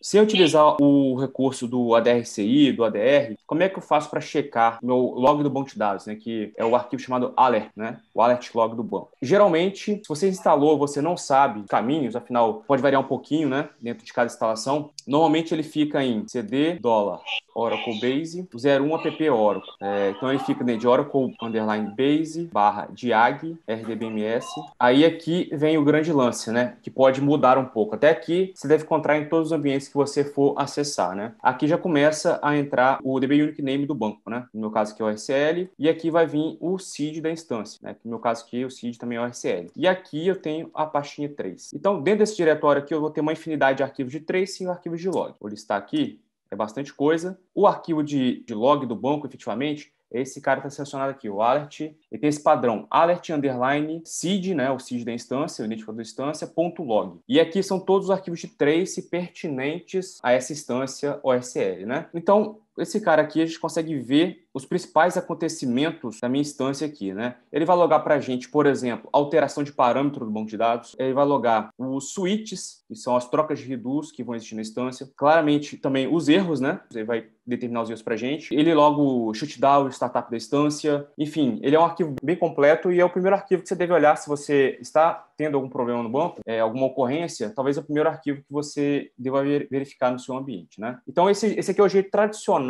Se eu utilizar o recurso do ADRCI, do ADR, como é que eu faço para checar meu log do banco de dados, né? Que é o arquivo chamado alert, né? O alert log do banco. Geralmente, se você instalou, você não sabe caminhos, afinal pode variar um pouquinho, né? Dentro de cada instalação. Normalmente ele fica em CD dólar Oracle Base 01 app Oracle. É, então ele fica né, de Oracle underline Base barra diag RDBMS. Aí aqui vem o grande lance, né? Que pode mudar um pouco. Até aqui você deve encontrar em todos os ambientes que você for acessar, né? Aqui já começa a entrar o DB Unique Name do banco, né? No meu caso aqui é o RCL, e aqui vai vir o CID da instância, né? No meu caso aqui o CID também é o RCL. E aqui eu tenho a pastinha 3. Então, dentro desse diretório aqui eu vou ter uma infinidade de arquivos de trace e arquivos de log. Vou listar aqui, é bastante coisa. O arquivo de, de log do banco, efetivamente, esse cara está selecionado aqui, o alert, e tem esse padrão, alert underline seed, né, o seed da instância, o identificador da instância, ponto log. E aqui são todos os arquivos de trace pertinentes a essa instância OSL, né? Então, esse cara aqui a gente consegue ver os principais acontecimentos da minha instância aqui, né? Ele vai logar para a gente, por exemplo, alteração de parâmetro do banco de dados, ele vai logar os switches, que são as trocas de reduce que vão existir na instância, claramente também os erros, né? Ele vai determinar os erros para a gente. Ele logo o shutdown, o startup da instância, enfim, ele é um arquivo bem completo e é o primeiro arquivo que você deve olhar se você está tendo algum problema no banco, é, alguma ocorrência, talvez é o primeiro arquivo que você deva verificar no seu ambiente, né? Então esse, esse aqui é o jeito tradicional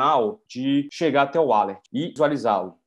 de chegar até o wallet e visualizá-lo.